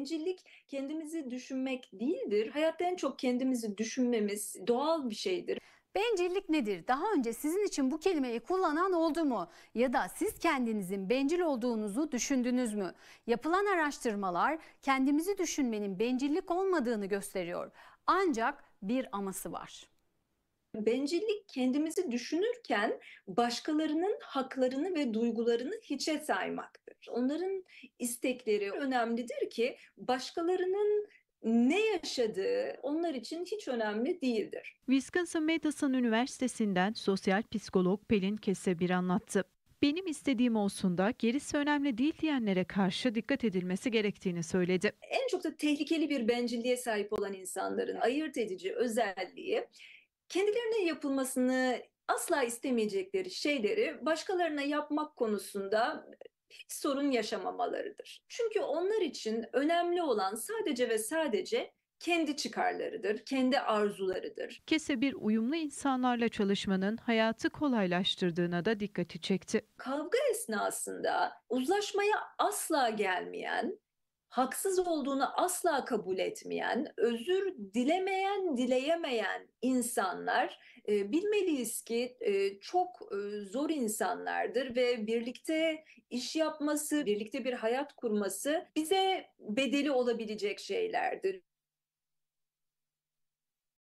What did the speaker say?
bencillik kendimizi düşünmek değildir. Hayatta en çok kendimizi düşünmemiz doğal bir şeydir. Bencillik nedir? Daha önce sizin için bu kelimeyi kullanan oldu mu? Ya da siz kendinizin bencil olduğunuzu düşündünüz mü? Yapılan araştırmalar kendimizi düşünmenin bencillik olmadığını gösteriyor. Ancak bir aması var. Bencillik kendimizi düşünürken başkalarının haklarını ve duygularını hiçe saymaktır. Onların istekleri önemlidir ki başkalarının ne yaşadığı onlar için hiç önemli değildir. Wisconsin Madison Üniversitesi'nden sosyal psikolog Pelin Kesebir anlattı. Benim istediğim olsun da gerisi önemli değil diyenlere karşı dikkat edilmesi gerektiğini söyledi. En çok da tehlikeli bir bencilliğe sahip olan insanların ayırt edici özelliği kendilerine yapılmasını asla istemeyecekleri şeyleri başkalarına yapmak konusunda hiç sorun yaşamamalarıdır. Çünkü onlar için önemli olan sadece ve sadece kendi çıkarlarıdır, kendi arzularıdır. Kese bir uyumlu insanlarla çalışmanın hayatı kolaylaştırdığına da dikkati çekti. Kavga esnasında uzlaşmaya asla gelmeyen haksız olduğunu asla kabul etmeyen, özür dilemeyen, dileyemeyen insanlar e, bilmeliyiz ki e, çok e, zor insanlardır ve birlikte iş yapması, birlikte bir hayat kurması bize bedeli olabilecek şeylerdir.